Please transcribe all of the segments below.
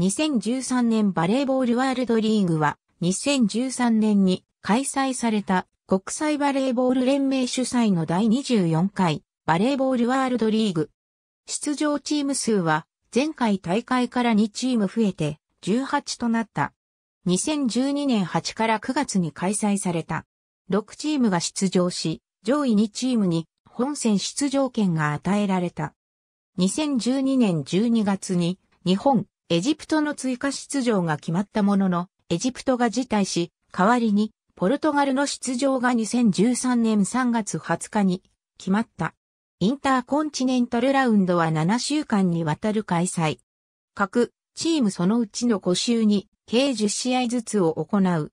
2013年バレーボールワールドリーグは2013年に開催された国際バレーボール連盟主催の第24回バレーボールワールドリーグ。出場チーム数は前回大会から2チーム増えて18となった。2012年8から9月に開催された。6チームが出場し、上位2チームに本戦出場権が与えられた。2012年12月に日本エジプトの追加出場が決まったものの、エジプトが辞退し、代わりに、ポルトガルの出場が2013年3月20日に決まった。インターコンチネンタルラウンドは7週間にわたる開催。各チームそのうちの5週に計10試合ずつを行う。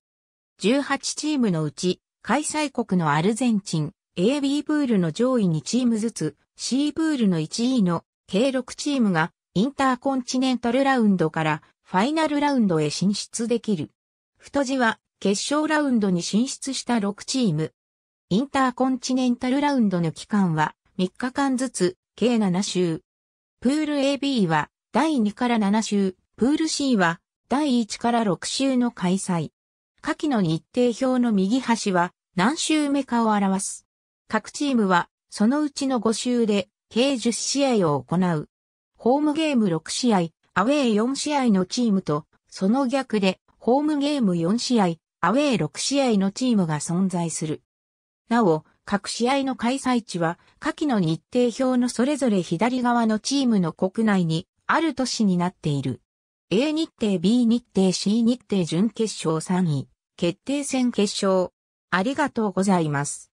18チームのうち、開催国のアルゼンチン、AB プールの上位2チームずつ、C プールの1位の計6チームがインターコンチネンタルラウンドからファイナルラウンドへ進出できる。太字は決勝ラウンドに進出した6チーム。インターコンチネンタルラウンドの期間は3日間ずつ、計7週。プール AB は第2から7週、プール C は第1から6週の開催。下記の日程表の右端は何週目かを表す。各チームはそのうちの5週で計10試合を行う。ホームゲーム6試合、アウェー4試合のチームと、その逆で、ホームゲーム4試合、アウェー6試合のチームが存在する。なお、各試合の開催地は、下記の日程表のそれぞれ左側のチームの国内に、ある都市になっている。A 日程 B 日程 C 日程準決勝3位、決定戦決勝。ありがとうございます。